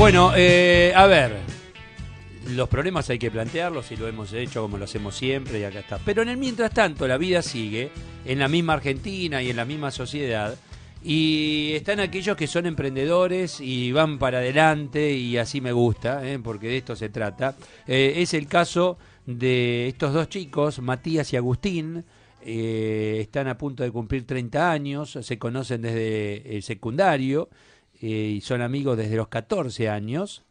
Bueno, eh, a ver, los problemas hay que plantearlos y lo hemos hecho como lo hacemos siempre y acá está. Pero en el mientras tanto la vida sigue en la misma Argentina y en la misma sociedad y están aquellos que son emprendedores y van para adelante y así me gusta, eh, porque de esto se trata. Eh, es el caso de estos dos chicos, Matías y Agustín. están a punto de cumplir 30 años, se conocen desde el secundario eh, y son amigos desde los 14 años.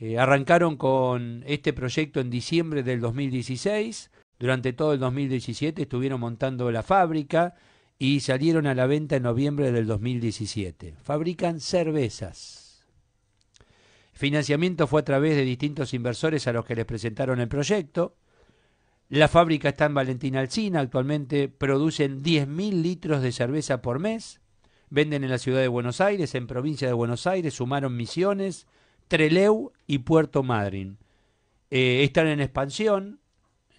Eh, arrancaron con este proyecto en diciembre del 2016. Durante todo el 2017 estuvieron montando la fábrica y salieron a la venta en noviembre del 2017. Fabrican cervezas. financiamiento fue a través de distintos inversores a los que les presentaron el proyecto. La fábrica está en Valentín Alcina, actualmente producen 10.000 litros de cerveza por mes Venden en la ciudad de Buenos Aires, en provincia de Buenos Aires, sumaron Misiones, Treleu y Puerto Madryn. Eh, están en expansión,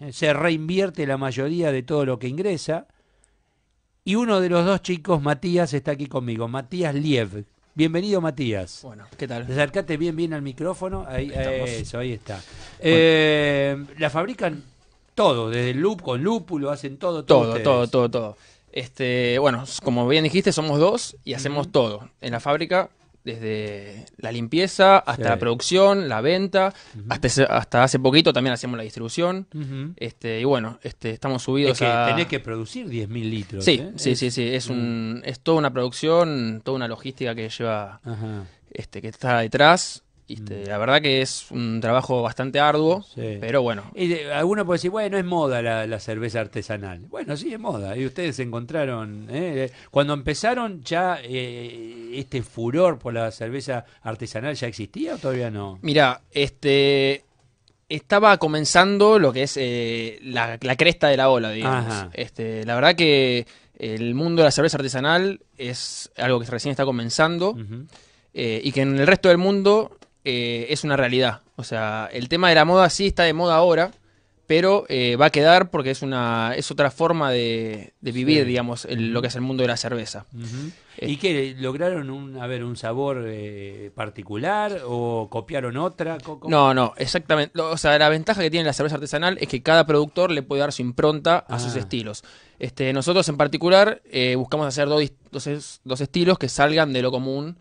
eh, se reinvierte la mayoría de todo lo que ingresa. Y uno de los dos chicos, Matías, está aquí conmigo, Matías Liev. Bienvenido, Matías. Bueno, ¿qué tal? Acercate bien, bien al micrófono. Ahí, eso, ahí está. Eh, la fabrican todo, desde el loop con lúpulo, hacen Todo, todo, todo, todo, todo. Este, bueno, como bien dijiste, somos dos y hacemos todo. En la fábrica, desde la limpieza hasta la producción, la venta, hasta, hasta hace poquito también hacemos la distribución. este, y bueno, este, estamos subidos es que a... Tenés que producir 10.000 litros. Sí, sí, ¿eh? sí, sí, es, un, es toda una producción, toda una logística que lleva, este, que está detrás. Este, mm. la verdad que es un trabajo bastante arduo, pero bueno. Y alguno puede decir, bueno, es moda la, cerveza artesanal. Bueno, sí, es moda. Y ustedes se encontraron. ¿eh? Cuando empezaron ya eh, este furor por la cerveza artesanal, ¿ya existía o todavía no? Mira, este estaba comenzando lo que es eh, la, cresta de la ola, digamos. Este, la verdad que el mundo de la cerveza artesanal es algo que recién está comenzando. y que en el resto del mundo eh, es una realidad. O sea, el tema de la moda sí está de moda ahora, pero eh, va a quedar porque es, una, es otra forma de, vivir, digamos, lo que es el mundo de la cerveza. ¿Y eh. que ¿Lograron un, a ver, un sabor eh, particular o copiaron otra? No, no, exactamente. O sea, la ventaja que tiene la cerveza artesanal es que cada productor le puede dar su impronta a ah. sus estilos. Este, nosotros en particular eh, buscamos hacer dos, estilos que salgan de lo común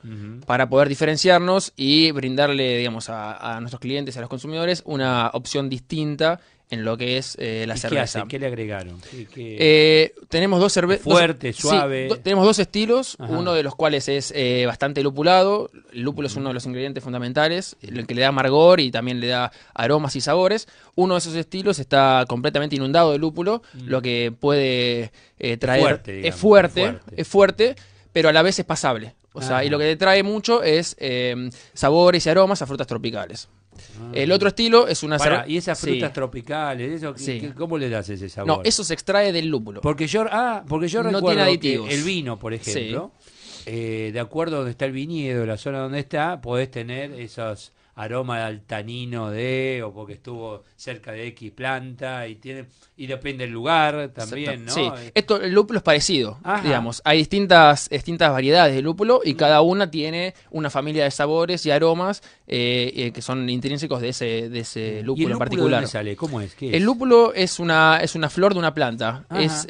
para poder diferenciarnos y brindarle, digamos, a, nuestros clientes, a los consumidores, una opción distinta en lo que es la cerveza. Qué, ¿Qué, le agregaron? tenemos dos cervezas. Fuerte, suave. tenemos dos estilos uno de los cuales es eh, bastante lupulado. El lúpulo es uno de los ingredientes fundamentales, el que le da amargor y también le da aromas y sabores. Uno de esos estilos está completamente inundado de lúpulo, mm. lo que puede eh, traer... es, fuerte, es fuerte, pero a la vez es pasable. O sea, y lo que te trae mucho es eh, sabores y aromas a frutas tropicales. Ah. El otro estilo es una ¿Y esas frutas tropicales? Eso, ¿Cómo le das ese sabor? No, eso se extrae del lúpulo. Porque yo, ah, porque yo recuerdo el vino, por ejemplo, eh, de acuerdo a donde está el viñedo, la zona donde está, podés tener esas aroma al tanino de, o porque estuvo cerca de X planta, y tiene y depende del lugar también, ¿no? Sí, eh, Esto, el lúpulo es parecido, digamos. Hay distintas, distintas variedades de lúpulo y cada mm. una tiene una familia de sabores y aromas eh, eh, que son intrínsecos de ese, de ese lúpulo, en particular. sale? ¿Cómo es? que El lúpulo es una, es una flor de una planta. Es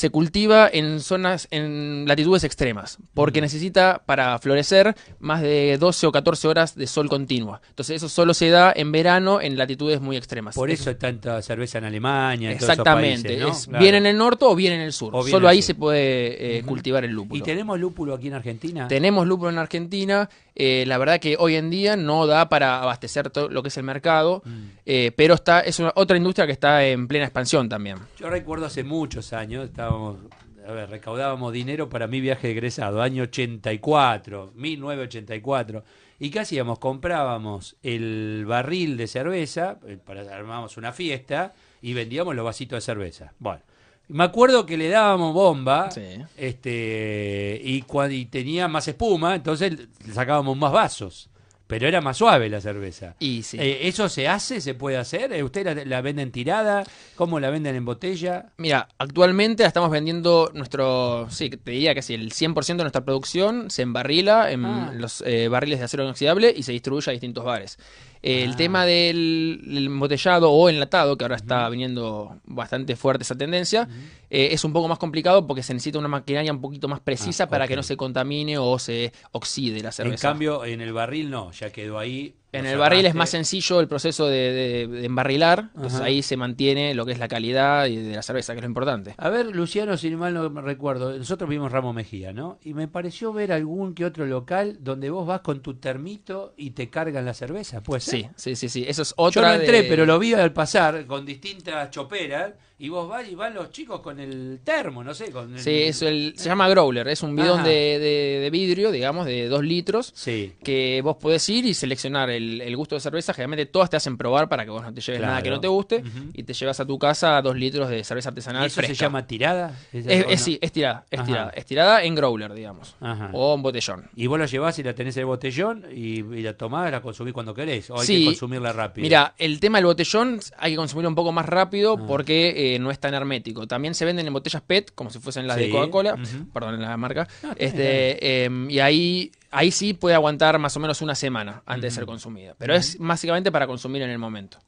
se cultiva en zonas, en latitudes extremas, porque necesita para florecer más de 12 o 14 horas de sol continua. Entonces eso solo se da en verano en latitudes muy extremas. Por eso, hay tanta cerveza en Alemania. En Exactamente, todos esos en el norte o bien en el sur. Solo ahí se puede eh, cultivar el lúpulo. ¿Y tenemos lúpulo aquí en Argentina? Tenemos lúpulo en Argentina. Eh, la verdad que hoy en día no da para abastecer todo lo que es el mercado, mm. eh, pero está, es otra industria que está en plena expansión también. Yo recuerdo hace muchos años, estábamos, a ver, recaudábamos dinero para mi viaje de egresado, año 84, 1984, y ¿qué hacíamos? Comprábamos el barril de cerveza, eh, para, armábamos una fiesta y vendíamos los vasitos de cerveza. Bueno. Me acuerdo que le dábamos bomba este, y, tenía más espuma, entonces le sacábamos más vasos. Pero era más suave la cerveza. Y eh, ¿Eso se hace? ¿Se puede hacer? Eh, ¿Usted la, venden en tirada? ¿Cómo la venden en botella? Mira, actualmente estamos vendiendo nuestro. Sí, te diría que sí, el 100% de nuestra producción se embarrila en ah. los eh, barriles de acero inoxidable y se distribuye a distintos bares. El ah. tema del embotellado o enlatado, que ahora está viniendo bastante fuerte esa tendencia, eh, es un poco más complicado porque se necesita una maquinaria un poquito más precisa ah, para que no se contamine o se oxide la cerveza. En cambio, en el barril no, ya quedó ahí, en el barril es más sencillo el proceso de, embarrilar, ahí se mantiene lo que es la calidad y de la cerveza, que es lo importante. A ver, Luciano, si mal no me recuerdo, nosotros vimos Ramo Mejía, ¿no? Y me pareció ver algún que otro local donde vos vas con tu termito y te cargan la cerveza, pues. Sí, sí, sí, sí. Eso es otra. Yo no entré, pero lo vi al pasar con distintas choperas y vos vas y van los chicos con el termo, no sé. Con el... Sí, se llama growler, es un bidón de, vidrio, digamos, de dos litros, sí. que vos podés ir y seleccionar el, gusto de cerveza. Generalmente todas te hacen probar para que vos no te lleves nada que no te guste y te llevas a tu casa dos litros de cerveza artesanal. ¿Eso se llama tirada? ¿Es, sí, es tirada, es tirada. Es tirada en growler, digamos, o en botellón. Y vos la llevás y la tenés en el botellón y, la tomás, y la consumís cuando querés, o hay que consumirla rápido. Mira, el tema del botellón hay que consumirlo un poco más rápido ah. porque no es tan hermético. También se venden en botellas PET, como si fuesen las de Coca-Cola, perdón en perdón, la marca. este, em, y ahí, ahí sí puede aguantar más o menos una semana antes de ser consumida. Pero es básicamente para consumir en el momento.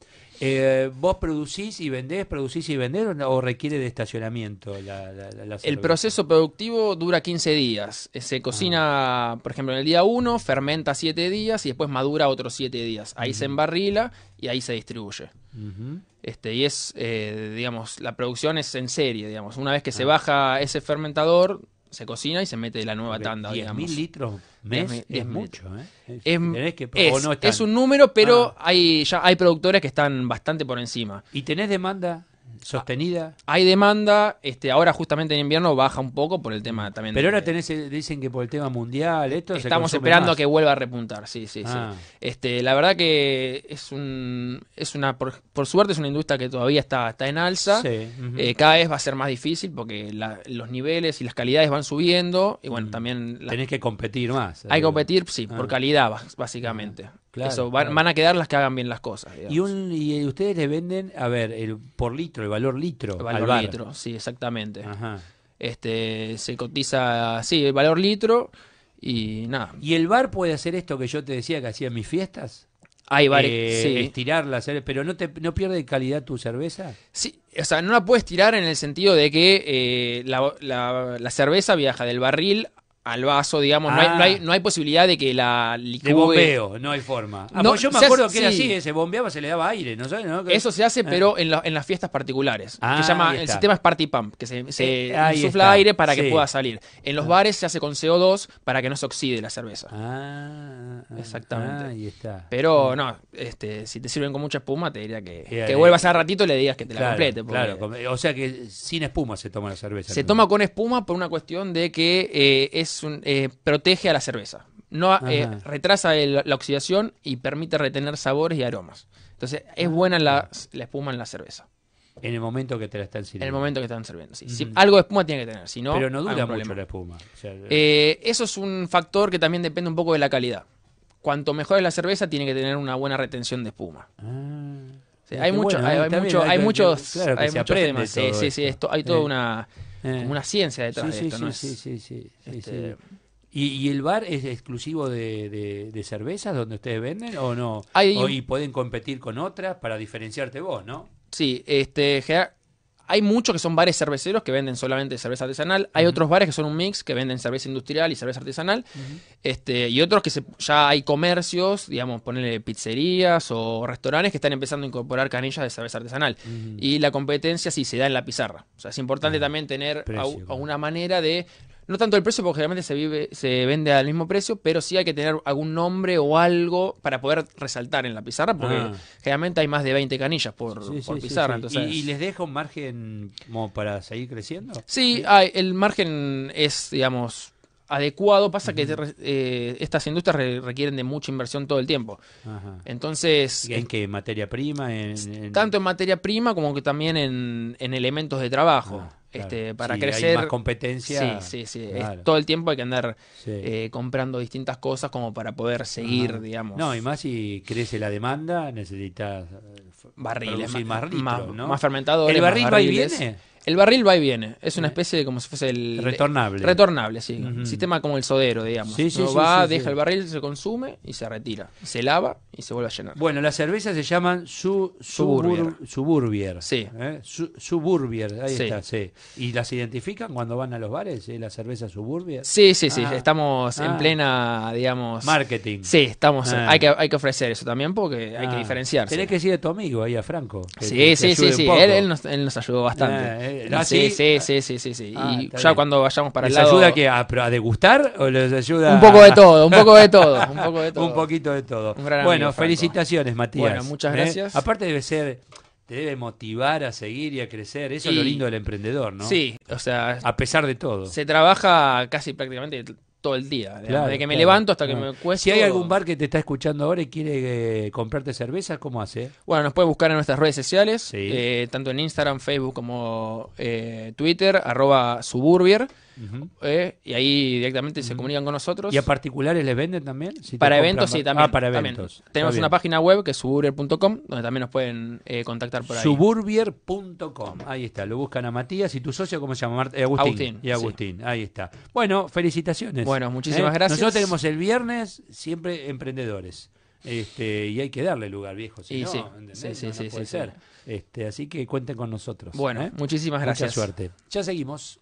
Eh, ¿Vos producís y vendés, producís y vendés o requiere de estacionamiento El proceso productivo dura 15 días. Eh, se ah. cocina, por ejemplo, en el día 1, fermenta 7 días y después madura otros 7 días. Ahí se embarrila y ahí se distribuye. este, y es, eh, digamos, la producción es en serie, digamos. Una vez que se ah. baja ese fermentador, se cocina y se mete la nueva tanda. digamos. mil litros mes ¿eh? es, mucho, Es, que, es, un número, pero ah. hay, ya hay productores que están bastante por encima. ¿Y tenés demanda sostenida. Hay demanda, este, ahora justamente en invierno baja un poco por el tema mm. también. Pero ahora tenés, dicen que por el tema mundial, esto Estamos esperando a que vuelva a repuntar, sí, sí, sí. Ah. Este, la verdad que es un, es una, por, suerte es una industria que todavía está, está en alza. Eh, cada vez va a ser más difícil porque los niveles y las calidades van subiendo y bueno, mm. también... tenés que competir más. Hay que eh. competir, sí, por ah. calidad básicamente. Ah. Eso, van, a quedar las que hagan bien las cosas. Y, ustedes le venden, a ver, por litro, el valor litro. El valor litro, sí, exactamente. Este, se cotiza, sí, el valor litro y nada. ¿Y el bar puede hacer esto que yo te decía que hacía en mis fiestas? Hay bares, eh, sí. Estirarla, pero no, te, ¿no pierde calidad tu cerveza? Sí, o sea, no la puedes tirar en el sentido de que eh, la, la cerveza viaja del barril al vaso, digamos. Ah. No, hay, posibilidad de que la liquidez De bombeo, no hay forma. Ah, pues yo me acuerdo que era así, eh, se bombeaba, se le daba aire, ¿no sabes? Eso se hace, ah. pero en, las fiestas particulares. se llama, el sistema es party pump, que se, se eh, aire para que pueda salir. En los bares se hace con CO2 para que no se oxide la cerveza. Ah, exactamente. Pero no, este, si te sirven con mucha espuma, te diría que, vuelvas a ratito y le digas que te la complete. Claro, o sea que sin espuma se toma la cerveza. Se toma con espuma por una cuestión de que eh, es eh, protege a la cerveza. No, eh, retrasa la oxidación y permite retener sabores y aromas. Entonces, es ah, buena la, espuma en la cerveza. En el momento que te la están sirviendo. En el momento que te están sirviendo, sí. algo de espuma tiene que tener, si no. Pero no dura mucho la espuma. Eh, eso es un factor que también depende un poco de la calidad. Cuanto mejor es la cerveza, tiene que tener una buena retención de espuma. Ah. hay, este, mucho, hay, muchos, hay muchos Sí, sí, sí, esto, hay toda una eh. como una ciencia detrás de esto, ¿no? Sí, sí, sí, este, ¿Y, el bar es exclusivo de, cervezas donde ustedes venden o no? o, y pueden competir con otras para diferenciarte vos, ¿no? Sí, este, hay muchos que son bares cerveceros que venden solamente cerveza artesanal. Hay otros bares que son un mix que venden cerveza industrial y cerveza artesanal. este, y otros que ya hay comercios, digamos, ponerle pizzerías o restaurantes que están empezando a incorporar canillas de cerveza artesanal. Y la competencia sí se da en la pizarra. O sea, es importante también tener una manera de no tanto el precio, porque generalmente se, vive, se vende al mismo precio, pero sí hay que tener algún nombre o algo para poder resaltar en la pizarra, porque ah. generalmente hay más de 20 canillas por, pizarra. ¿Y, les deja un margen como para seguir creciendo? Sí, el margen es, digamos, adecuado. Pasa que eh, estas industrias requieren de mucha inversión todo el tiempo. Entonces. ¿En qué? ¿Materia prima? Tanto en materia prima como que también en, elementos de trabajo. Ah. Este, para crecer. Hay más competencia. todo el tiempo hay que andar eh, comprando distintas cosas como para poder seguir, digamos. No, y más si crece la demanda, necesitas eh, barriles, más, más, ¿El barril va y viene? El barril va y viene. Es una especie de como si fuese el. Retornable. Retornable, sí. Sistema como el sodero, digamos. Sí, va, deja el barril, se consume y se retira. Se lava y se vuelve a llenar. Bueno, las cervezas se llaman su, suburbier. suburbier. ¿eh? suburbier, ahí está, sí. ¿Y las identifican cuando van a los bares? Eh, las ¿La cerveza suburbier? Sí, sí, sí. Ah. Estamos en ah. plena, digamos. Marketing. Sí, estamos. Ah. Hay, que, hay que ofrecer eso también porque hay que diferenciarse. Tenés que decir a tu amigo ahí, a Franco. sí, sí, sí, sí. nos, él, nos, ayudó bastante. Eh, eh, ah, sí, sí, sí, sí, sí, ah, y ya cuando vayamos para ¿Les el lado... ayuda que a, degustar o les ayuda? Un poco de todo, un poco de todo, un poco de todo. un poquito de todo. bueno, felicitaciones, Matías. Bueno, muchas ¿eh? gracias. Aparte debe ser te debe motivar a seguir y a crecer. Eso es lo lindo del emprendedor, ¿no? Sí, o sea, a pesar de todo. Se trabaja casi prácticamente todo el día. desde de que me levanto hasta que me cuesto. Si hay algún bar que te está escuchando ahora y quiere eh, comprarte cervezas, ¿cómo hace? Bueno, nos puede buscar en nuestras redes sociales, eh, tanto en Instagram, Facebook como eh, Twitter, arroba suburbier. Eh, y ahí directamente se comunican con nosotros. ¿Y a particulares les venden también? para eventos, sí, también. Ah, para eventos. Tenemos una página web que es suburbier.com, donde también nos pueden eh, contactar por ahí. Suburbier.com, ahí está, lo buscan a Matías y tu socio, ¿cómo se llama? Eh, Agustín. Y Agustín, ahí está. Bueno, felicitaciones. Bueno, muchísimas gracias. Nosotros tenemos el viernes siempre emprendedores. Este, y hay que darle lugar, viejo. Si no, sí, sí, sí, puede ser. Este, así que cuenten con nosotros. Bueno, muchísimas gracias. Mucha suerte. Ya seguimos.